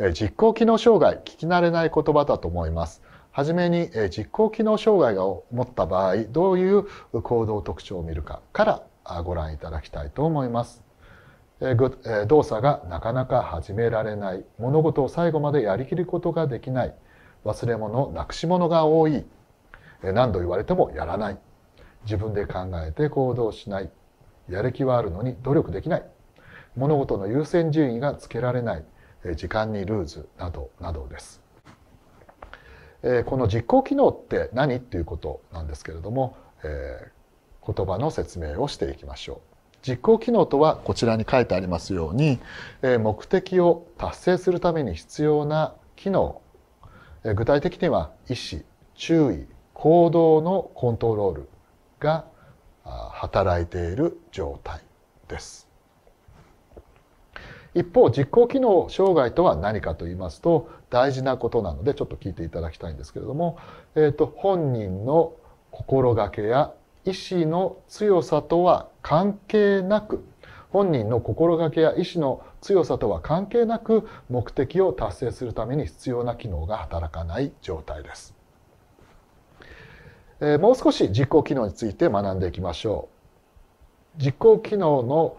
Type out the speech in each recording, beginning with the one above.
え実行機能障害、聞き慣れない言葉だと思います。はじめに、え実行機能障害を持った場合、どういう行動特徴を見るかからご覧いただきたいと思います。動作がなかなか始められない、物事を最後までやりきることができない、忘れ物、なくし物が多い、何度言われてもやらない、自分で考えて行動しない、やる気はあるのに努力できない、物事の優先順位がつけられない、時間にルーズなどなどです。この実行機能って何っていうことなんですけれども、えー、言葉の説明をしていきましょう。実行機能とはこちらに書いてありますように、え目的を達成するために必要な機能、え具体的には意思注意行動のコントロールが働いている状態です。一方、実行機能障害とは何かと言いますと、大事なことなので、ちょっと聞いていただきたいんですけれども、えっ、ー、と、本人の心がけや意志の強さとは関係なく、本人の心がけや意志の強さとは関係なく、目的を達成するために必要な機能が働かない状態です。えー、もう少し実行機能について学んでいきましょう。実行機能の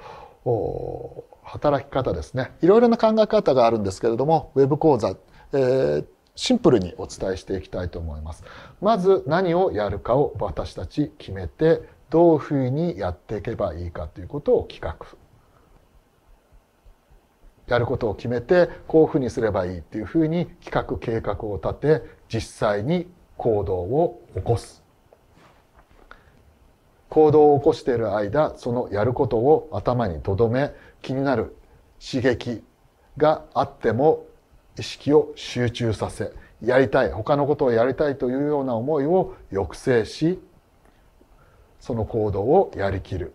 働き方ですねいろいろな考え方があるんですけれどもウェブ講座、えー、シンプルにお伝えしていきたいと思います。まず何をやるかを私たち決めてどういうふうにやっていけばいいかということを企画やることを決めてこういうふうにすればいいっていうふうに企画計画を立て実際に行動を起こす行動を起こしている間、そのやることを頭に留め、気になる刺激があっても意識を集中させ、やりたい、他のことをやりたいというような思いを抑制し、その行動をやりきる。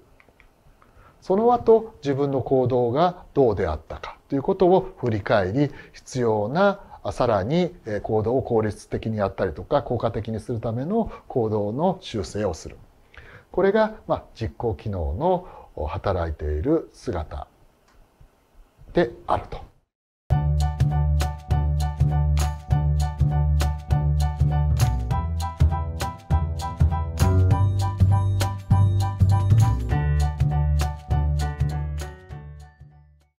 その後、自分の行動がどうであったかということを振り返り、必要なさらに行動を効率的にやったりとか効果的にするための行動の修正をする。これが、まあ、実行機能の働いている姿であると